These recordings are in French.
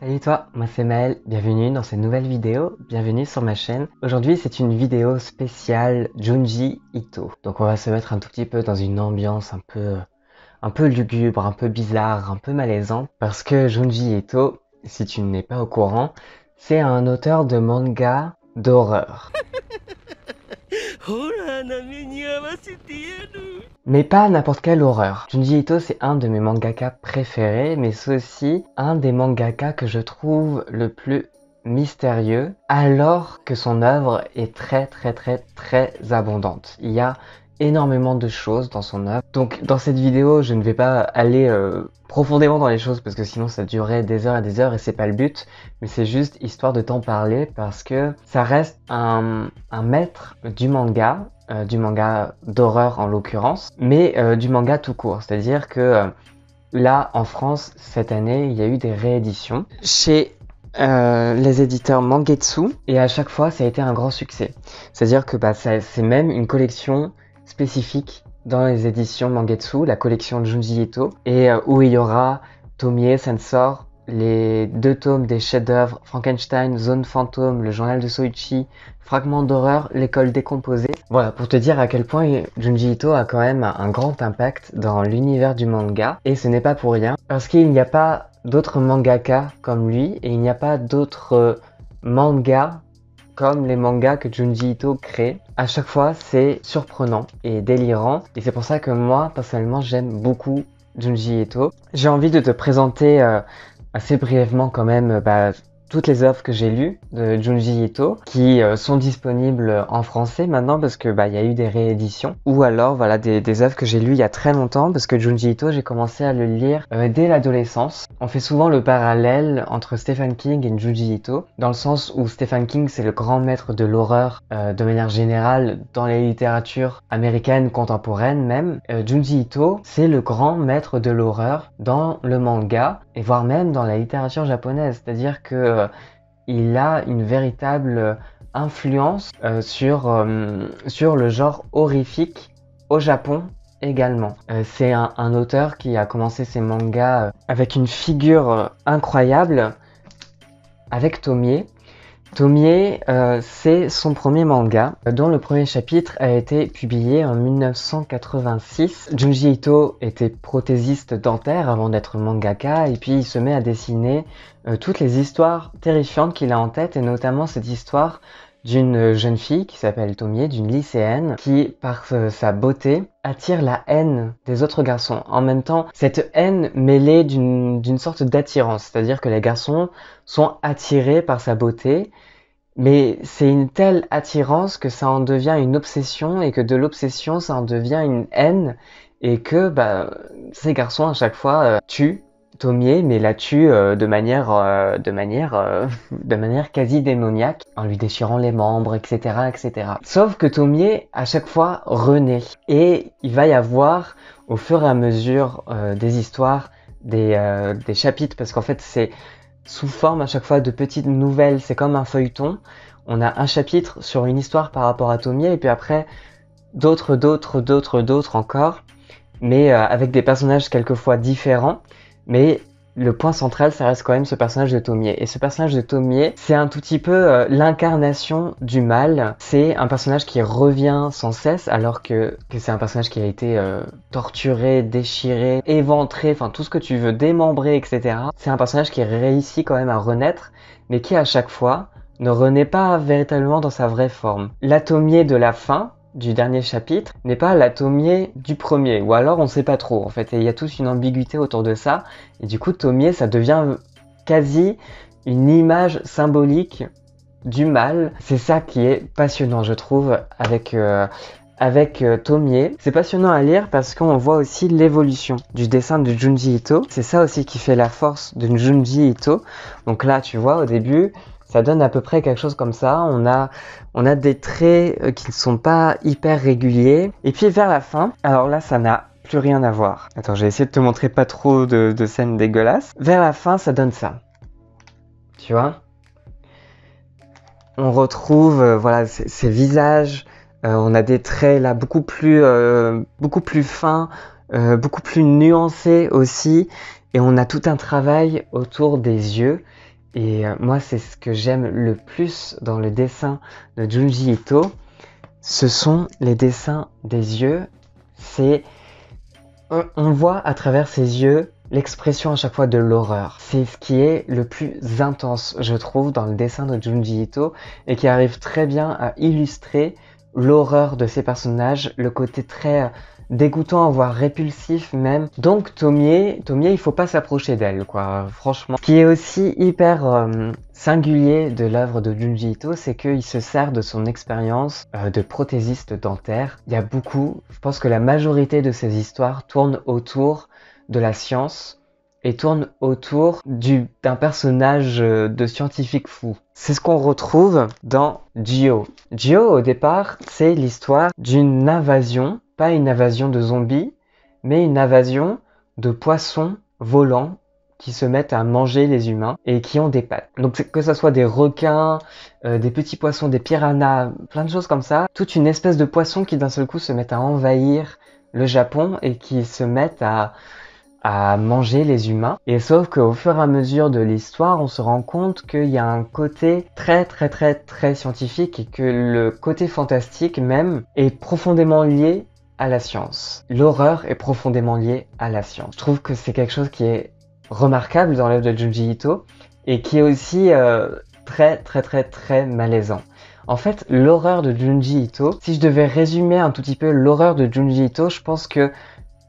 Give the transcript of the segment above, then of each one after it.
Salut toi, moi c'est Maël, bienvenue dans cette nouvelle vidéo, bienvenue sur ma chaîne. Aujourd'hui c'est une vidéo spéciale Junji Ito. Donc on va se mettre un tout petit peu dans une ambiance un peu, un peu lugubre, un peu bizarre, un peu malaisante, Parce que Junji Ito, si tu n'es pas au courant, c'est un auteur de manga d'horreur. Oh mais pas n'importe quelle horreur. Junji Ito, c'est un de mes mangaka préférés, mais c'est aussi un des mangaka que je trouve le plus mystérieux, alors que son œuvre est très très très très abondante. Il y a énormément de choses dans son œuvre. Donc dans cette vidéo, je ne vais pas aller euh, profondément dans les choses parce que sinon ça durerait des heures et des heures et c'est pas le but. Mais c'est juste histoire de t'en parler parce que ça reste un, un maître du manga, euh, du manga d'horreur en l'occurrence, mais euh, du manga tout court. C'est-à-dire que là, en France, cette année, il y a eu des rééditions chez les éditeurs Mangetsu et à chaque fois ça a été un grand succès. C'est-à-dire que bah, c'est même une collection spécifique dans les éditions Mangetsu, la collection de Junji Ito, et euh, où il y aura Tomie Sensor, les deux tomes des chefs-d'œuvre Frankenstein, Zone Fantôme, le journal de Soichi, Fragments d'horreur, l'école décomposée. Voilà, pour te dire à quel point Junji Ito a quand même un grand impact dans l'univers du manga, et ce n'est pas pour rien, parce qu'il n'y a pas d'autres mangaka comme lui, et il n'y a pas d'autres euh, mangas comme les mangas que Junji Ito crée. À chaque fois, c'est surprenant et délirant. Et c'est pour ça que moi, personnellement, j'aime beaucoup Junji Ito. J'ai envie de te présenter euh, assez brièvement quand même euh, bah, toutes les œuvres que j'ai lues de Junji Ito qui euh, sont disponibles en français maintenant parce que bah il y a eu des rééditions ou alors voilà des, des œuvres que j'ai lues il y a très longtemps parce que Junji Ito j'ai commencé à le lire euh, dès l'adolescence. On fait souvent le parallèle entre Stephen King et Junji Ito dans le sens où Stephen King c'est le grand maître de l'horreur euh, de manière générale dans les littératures américaines contemporaines même. Junji Ito c'est le grand maître de l'horreur dans le manga et voire même dans la littérature japonaise, c'est-à-dire que euh, il a une véritable euh, influence euh, sur, sur le genre horrifique au Japon également. c'est un, un, auteur qui a commencé ses mangas avec une figure incroyable, avec Tomie, Tomie, euh, c'est son premier manga, dont le premier chapitre a été publié en 1986. Junji Ito était prothésiste dentaire avant d'être mangaka, et puis il se met à dessiner euh, toutes les histoires terrifiantes qu'il a en tête, et notamment cette histoire d'une euh, jeune fille qui s'appelle Tomie, d'une lycéenne qui, par euh, sa beauté, attire la haine des autres garçons. En même temps, cette haine mêlée d'une sorte d'attirance, c'est-à-dire que les garçons sont attirés par sa beauté, mais c'est une telle attirance que ça en devient une obsession et que de l'obsession, ça en devient une haine et que bah, ces garçons à chaque fois euh, tuent Tomier, mais la tue euh, de manière, euh, de manière, euh, de manière quasi démoniaque, en lui déchirant les membres, etc., etc. Sauf que Tomier, à chaque fois, renaît. Et il va y avoir, au fur et à mesure des histoires, des, des chapitres, parce qu'en fait, c'est sous forme à chaque fois de petites nouvelles, c'est comme un feuilleton. On a un chapitre sur une histoire par rapport à Tomier, et puis après, d'autres, d'autres, d'autres, d'autres encore, mais avec des personnages quelquefois différents mais le point central, ça reste quand même ce personnage de Tomier. Et ce personnage de Tomier, c'est un tout petit peu euh, l'incarnation du mal. C'est un personnage qui revient sans cesse, alors que, c'est un personnage qui a été euh, torturé, déchiré, éventré, enfin tout ce que tu veux, démembré, etc. C'est un personnage qui réussit quand même à renaître, mais qui à chaque fois ne renaît pas véritablement dans sa vraie forme. L'atomier de la fin, du dernier chapitre n'est pas l'atomier du premier, ou alors on sait pas trop en fait, et il y a tous une ambiguïté autour de ça, et du coup Tomier ça devient quasi une image symbolique du mal. C'est ça qui est passionnant je trouve avec, euh, avec euh, Tomier. C'est passionnant à lire parce qu'on voit aussi l'évolution du dessin de Junji Ito. C'est ça aussi qui fait la force de Junji Ito. Donc là tu vois au début ça donne à peu près quelque chose comme ça. On a, on a des traits euh, qui ne sont pas hyper réguliers. Et puis vers la fin, alors là, ça n'a plus rien à voir. Attends, j'ai essayé de te montrer pas trop de, scènes dégueulasses. Vers la fin, ça donne ça. Tu vois On retrouve euh, voilà ces visages. Euh, on a des traits là beaucoup plus, beaucoup plus fins, beaucoup plus nuancés aussi. Et on a tout un travail autour des yeux et euh, moi, c'est ce que j'aime le plus dans le dessin de Junji Ito. Ce sont les dessins des yeux. C'est on, voit à travers ses yeux l'expression à chaque fois de l'horreur. C'est ce qui est le plus intense, je trouve, dans le dessin de Junji Ito et qui arrive très bien à illustrer l'horreur de ses personnages, le côté très dégoûtant, voire répulsif même. Donc Tomier, Tomier, il faut pas s'approcher d'elle, quoi, franchement. Ce qui est aussi hyper euh, singulier de l'œuvre de Junji Ito, c'est qu'il se sert de son expérience euh, de prothésiste dentaire. Il y a beaucoup, je pense que la majorité de ses histoires tournent autour de la science et tournent autour d'un personnage euh, de scientifique fou. C'est ce qu'on retrouve dans Gio. Gio, au départ, c'est l'histoire d'une invasion pas une invasion de zombies, mais une invasion de poissons volants qui se mettent à manger les humains et qui ont des pattes. Donc que ce soit des requins, euh, des petits poissons, des piranhas, plein de choses comme ça, toute une espèce de poissons qui d'un seul coup se mettent à envahir le Japon et qui se mettent à à manger les humains. Et sauf qu'au fur et à mesure de l'histoire, on se rend compte qu'il y a un côté très très très très scientifique et que le côté fantastique même est profondément lié la science. L'horreur est profondément liée à la science. Je trouve que c'est quelque chose qui est remarquable dans l'œuvre de Junji Ito et qui est aussi euh, très très très très malaisant. En fait, l'horreur de Junji Ito, si je devais résumer un tout petit peu l'horreur de Junji Ito, je pense que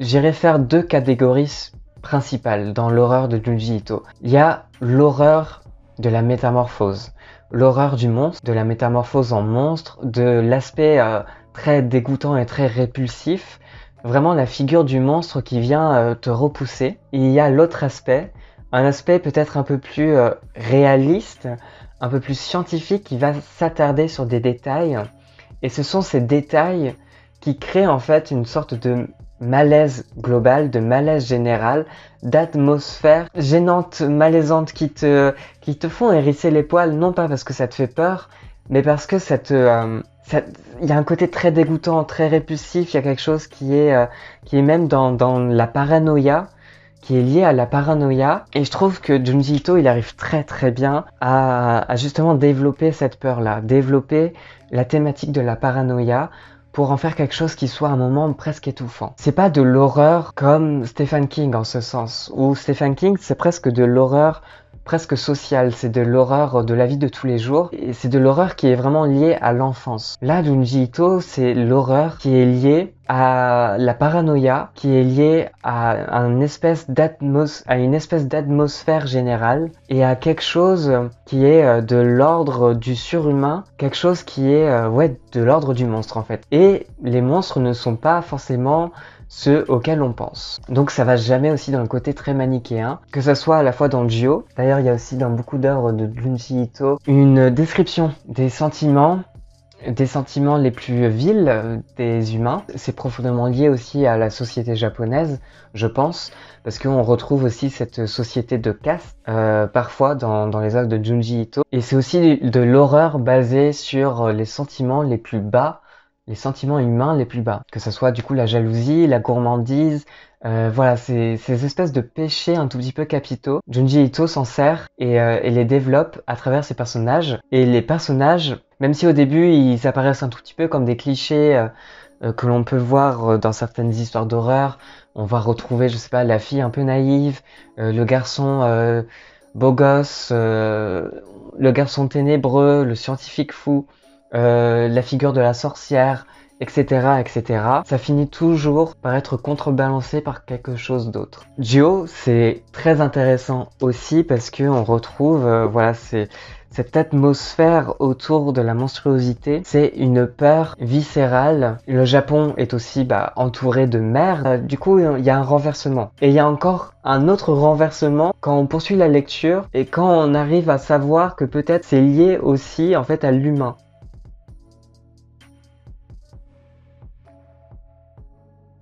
j'irais faire deux catégories principales dans l'horreur de Junji Ito. Il y a l'horreur de la métamorphose, l'horreur du monstre, de la métamorphose en monstre, de l'aspect euh, très dégoûtant et très répulsif. Vraiment la figure du monstre qui vient euh, te repousser. il y a l'autre aspect, un aspect peut-être un peu plus euh, réaliste, un peu plus scientifique qui va s'attarder sur des détails. Et ce sont ces détails qui créent en fait une sorte de malaise global, de malaise général, d'atmosphère gênante, malaisante qui te, qui te font hérisser les poils, non pas parce que ça te fait peur, mais parce que ça te, euh, il y a un côté très dégoûtant, très répulsif. Il y a quelque chose qui est, euh, qui est même dans, la paranoïa, qui est lié à la paranoïa. Et je trouve que Junji Ito, il arrive très très bien à, justement développer cette peur-là, développer la thématique de la paranoïa pour en faire quelque chose qui soit un moment presque étouffant. C'est pas de l'horreur comme Stephen King en ce sens, où Stephen King c'est presque de l'horreur presque sociale, c'est de l'horreur de la vie de tous les jours, et c'est de l'horreur qui est vraiment liée à l'enfance. Là, Junji Ito, c'est l'horreur qui est liée à la paranoïa qui est liée à, une espèce d'atmosphère générale et à quelque chose qui est euh, de l'ordre du surhumain, quelque chose qui est euh, ouais, de l'ordre du monstre en fait. Et les monstres ne sont pas forcément ce auxquels on pense. Donc ça va jamais aussi dans le côté très manichéen, que ce soit à la fois dans Jio, d'ailleurs il y a aussi dans beaucoup d'œuvres de Junji Ito une description des sentiments des sentiments les plus vils euh, des humains. C'est profondément lié aussi à la société japonaise, je pense, parce qu'on retrouve aussi cette société de caste euh, parfois dans, dans les œuvres de Junji Ito. Et c'est aussi de l'horreur basée sur les sentiments les plus bas les sentiments humains les plus bas, que ce soit du coup la jalousie, la gourmandise, euh, voilà, ces, espèces de péchés un tout petit peu capitaux, Junji Ito s'en sert euh, et, les développe à travers ses personnages. Et les personnages, même si au début ils apparaissent un tout petit peu comme des clichés euh, que l'on peut voir dans certaines histoires d'horreur, on va retrouver, je sais pas, la fille un peu naïve, le garçon beau gosse, le garçon ténébreux, le scientifique fou. Euh, la figure de la sorcière, etc., etc., ça finit toujours par être contrebalancé par quelque chose d'autre. Gio, c'est très intéressant aussi parce que on retrouve, euh, voilà, c'est cette atmosphère autour de la monstruosité, c'est une peur viscérale. Le Japon est aussi bah, entouré de mer, euh, du coup il y a un renversement. Et il y a encore un autre renversement quand on poursuit la lecture et quand on arrive à savoir que peut-être c'est lié aussi en fait à l'humain.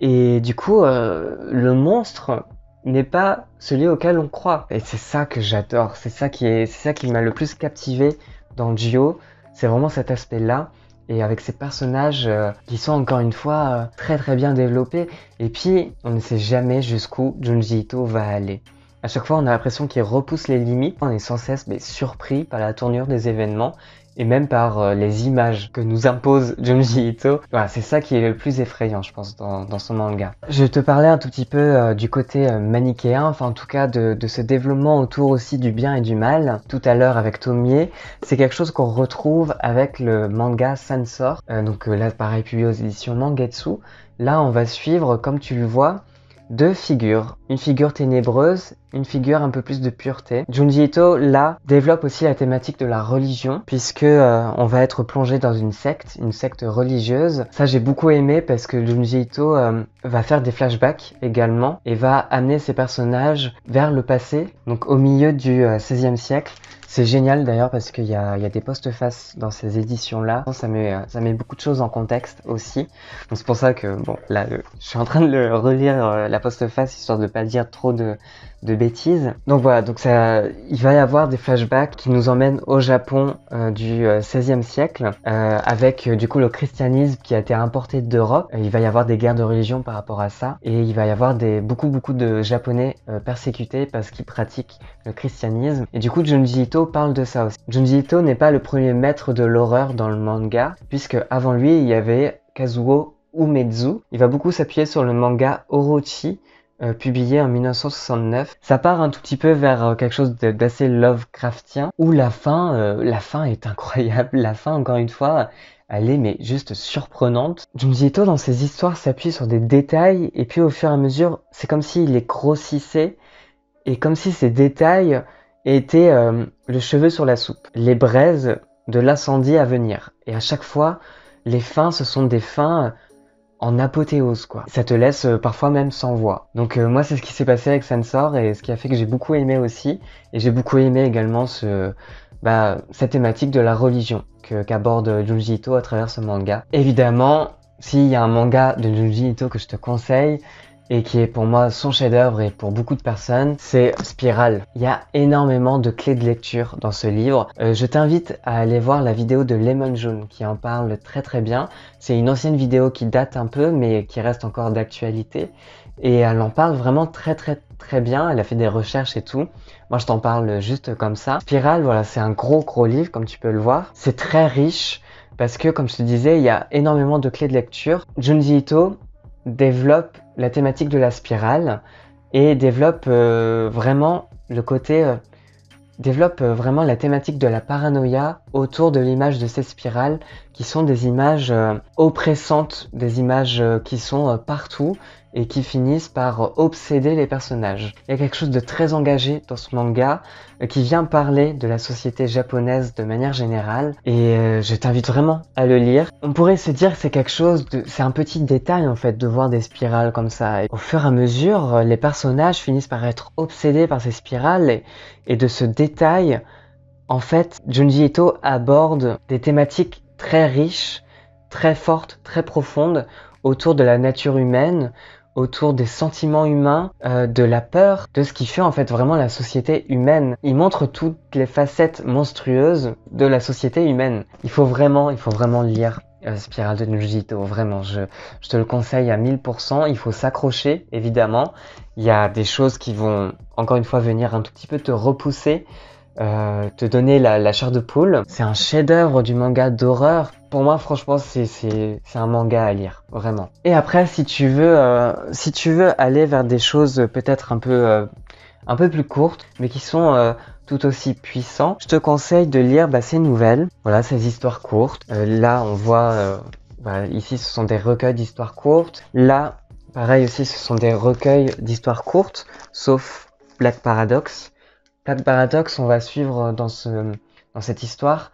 Et du coup, euh, le monstre n'est pas celui auquel on croit. Et c'est ça que j'adore, c'est ça qui est, ça qui m'a le plus captivé dans Gio. C'est vraiment cet aspect-là. Et avec ces personnages euh, qui sont encore une fois euh, très très bien développés. Et puis, on ne sait jamais jusqu'où Junji Ito va aller. À chaque fois, on a l'impression qu'il repousse les limites. On est sans cesse mais, surpris par la tournure des événements et même par euh, les images que nous impose Junji Ito. Voilà, c'est ça qui est le plus effrayant, je pense, dans, son manga. Je te parlais un tout petit peu euh, du côté euh, manichéen, enfin en tout cas de, ce développement autour aussi du bien et du mal, tout à l'heure avec Tomie. C'est quelque chose qu'on retrouve avec le manga Sansor, donc là pareil publié aux éditions Mangetsu. Là, on va suivre, comme tu le vois, deux figures. Une figure ténébreuse une figure un peu plus de pureté. Junji Ito, là, développe aussi la thématique de la religion, puisque euh, on va être plongé dans une secte, une secte religieuse. Ça, j'ai beaucoup aimé parce que Junji Ito euh, va faire des flashbacks également et va amener ses personnages vers le passé, donc au milieu du XVIe euh, 16e siècle. C'est génial d'ailleurs parce qu'il y, a, des post-faces dans ces éditions-là. Ça met, ça met beaucoup de choses en contexte aussi. Donc c'est pour ça que, bon, là, je suis en train de le relire la postface histoire de pas dire trop de, de bêtises. Donc voilà, donc ça, il va y avoir des flashbacks qui nous emmènent au Japon euh, du XVIe euh, siècle, euh, avec du coup le christianisme qui a été importé d'Europe. Il va y avoir des guerres de religion par rapport à ça, et il va y avoir des, beaucoup beaucoup de Japonais persécutés parce qu'ils pratiquent le christianisme. Et du coup, Junji Ito parle de ça aussi. Junji Ito n'est pas le premier maître de l'horreur dans le manga, puisque avant lui, il y avait Kazuo Umezu. Il va beaucoup s'appuyer sur le manga Orochi, euh, publié en 1969. Ça part un tout petit peu vers euh, quelque chose d'assez Lovecraftien, où la fin, euh, la fin est incroyable. La fin, encore une fois, elle est mais juste surprenante. Junji dans ses histoires, s'appuie sur des détails, et puis au fur et à mesure, c'est comme s'il les grossissait, et comme si ces détails étaient le cheveu sur la soupe, les braises de l'incendie à venir. Et à chaque fois, les fins, ce sont des fins en apothéose quoi. Ça te laisse euh, parfois même sans voix. Donc euh, moi c'est ce qui s'est passé avec Sensor et ce qui a fait que j'ai beaucoup aimé aussi et j'ai beaucoup aimé également ce bah, cette thématique de la religion qu'aborde Junji Ito à travers ce manga. Évidemment, s'il y a un manga de Junji Ito que je te conseille, et qui est pour moi son chef-d'œuvre et pour beaucoup de personnes, c'est Spirale. Il y a énormément de clés de lecture dans ce livre. Euh, je t'invite à aller voir la vidéo de Lemon Jaune qui en parle très très bien. C'est une ancienne vidéo qui date un peu mais qui reste encore d'actualité et elle en parle vraiment très très très bien, elle a fait des recherches et tout. Moi je t'en parle juste comme ça. Spiral, voilà, c'est un gros gros livre comme tu peux le voir. C'est très riche parce que comme je te disais, il y a énormément de clés de lecture. Junji Ito développe la thématique de la spirale et développe euh, vraiment le côté euh, développe euh, vraiment la thématique de la paranoïa autour de l'image de ces spirales qui sont des images oppressantes, des images qui sont partout et qui finissent par obséder les personnages. Il y a quelque chose de très engagé dans ce manga euh, qui vient parler de la société japonaise de manière générale et euh, je t'invite vraiment à le lire. On pourrait se dire que c'est quelque chose de... c'est un petit détail en fait de voir des spirales comme ça. Et au fur et à mesure, euh, les personnages finissent par être obsédés par ces spirales et, et de ce détail, en fait, Junji Ito aborde des thématiques très riches, très fortes, très profondes autour de la nature humaine, autour des sentiments humains, euh, de la peur, de ce qui fait en fait vraiment la société humaine. Il montre toutes les facettes monstrueuses de la société humaine. Il faut vraiment, il faut vraiment lire. Spiral euh, Spirale de Nujito, vraiment, je, je te le conseille à 1000%. Il faut s'accrocher, évidemment. Il y a des choses qui vont, encore une fois, venir un tout petit peu te repousser, euh, te donner la, la, chair de poule. C'est un chef-d'œuvre du manga d'horreur. Pour moi, franchement, c'est, un manga à lire, vraiment. Et après, si tu veux, euh, si tu veux aller vers des choses peut-être un peu, euh, un peu plus courtes, mais qui sont tout aussi puissants je te conseille de lire bah, ces nouvelles, voilà, ces histoires courtes. là, on voit, bah, ici, ce sont des recueils d'histoires courtes. Là, pareil aussi, ce sont des recueils d'histoires courtes, sauf Black Paradox pas de paradoxe, on va suivre dans, ce, dans cette histoire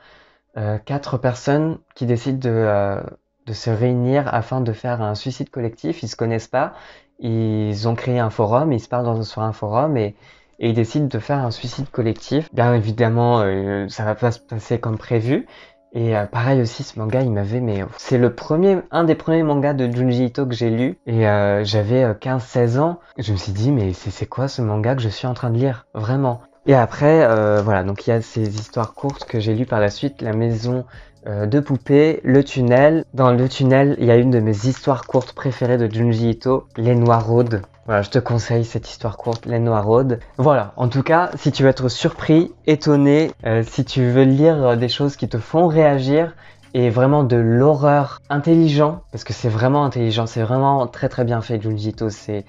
euh, quatre personnes qui décident de, euh, de, se réunir afin de faire un suicide collectif. Ils se connaissent pas, ils ont créé un forum, ils se parlent dans, sur un forum et, ils décident de faire un suicide collectif. Bien évidemment, euh, ça va pas se passer comme prévu. Et euh, pareil aussi, ce manga, il m'avait, mais c'est le premier, un des premiers mangas de Junji Ito que j'ai lu. Et euh, j'avais 15-16 ans. Je me suis dit, mais c'est quoi ce manga que je suis en train de lire Vraiment. Et après, euh, voilà, donc il y a ces histoires courtes que j'ai lues par la suite, La maison euh, de poupée, Le tunnel. Dans Le tunnel, il y a une de mes histoires courtes préférées de Junji Ito, Les Noiraudes. Voilà, je te conseille cette histoire courte, Les Noiraudes. Voilà, en tout cas, si tu veux être surpris, étonné, euh, si tu veux lire des choses qui te font réagir, et vraiment de l'horreur intelligent, parce que c'est vraiment intelligent, c'est vraiment très très bien fait Junji Ito, c'est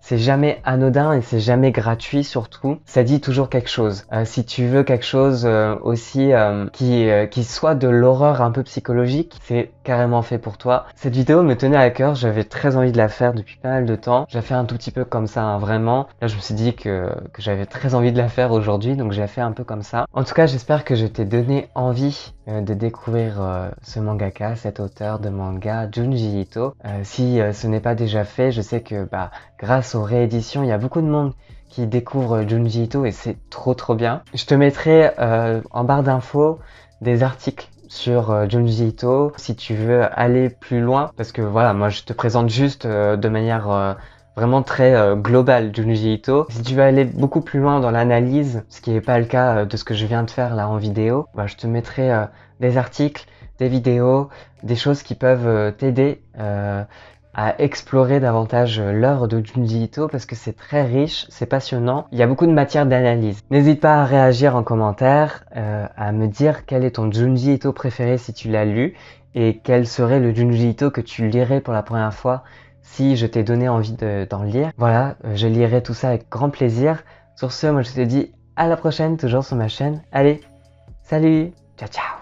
c'est jamais anodin et c'est jamais gratuit surtout. Ça dit toujours quelque chose. Euh, si tu veux quelque chose euh, aussi euh, qui, qui soit de l'horreur un peu psychologique, c'est carrément fait pour toi. Cette vidéo me tenait à cœur, j'avais très envie de la faire depuis pas mal de temps. J'ai fait un tout petit peu comme ça, hein, vraiment. Là, je me suis dit que, que j'avais très envie de la faire aujourd'hui, donc j'ai fait un peu comme ça. En tout cas, j'espère que je t'ai donné envie de découvrir ce mangaka, cet auteur de manga, Junji Ito. si ce n'est pas déjà fait, je sais que bah, grâce réédition rééditions. Il y a beaucoup de monde qui découvre euh, Junji Ito et c'est trop trop bien. Je te mettrai euh, en barre d'infos des articles sur euh, Junji Ito si tu veux aller plus loin parce que voilà, moi je te présente juste de manière vraiment très globale Junji Ito. Si tu veux aller beaucoup plus loin dans l'analyse, ce qui n'est pas le cas de ce que je viens de faire là en vidéo, bah, je te mettrai des articles des vidéos, des choses qui peuvent t'aider, à explorer davantage euh, l'œuvre de Junji Ito parce que c'est très riche, c'est passionnant, il y a beaucoup de matière d'analyse. N'hésite pas à réagir en commentaire, euh, à me dire quel est ton Junji Ito préféré si tu l'as lu et quel serait le Junji Ito que tu lirais pour la première fois si je t'ai donné envie d'en lire. Voilà, euh, je lirai tout ça avec grand plaisir. Sur ce, moi je te dis à la prochaine, toujours sur ma chaîne. Allez, salut, ciao ciao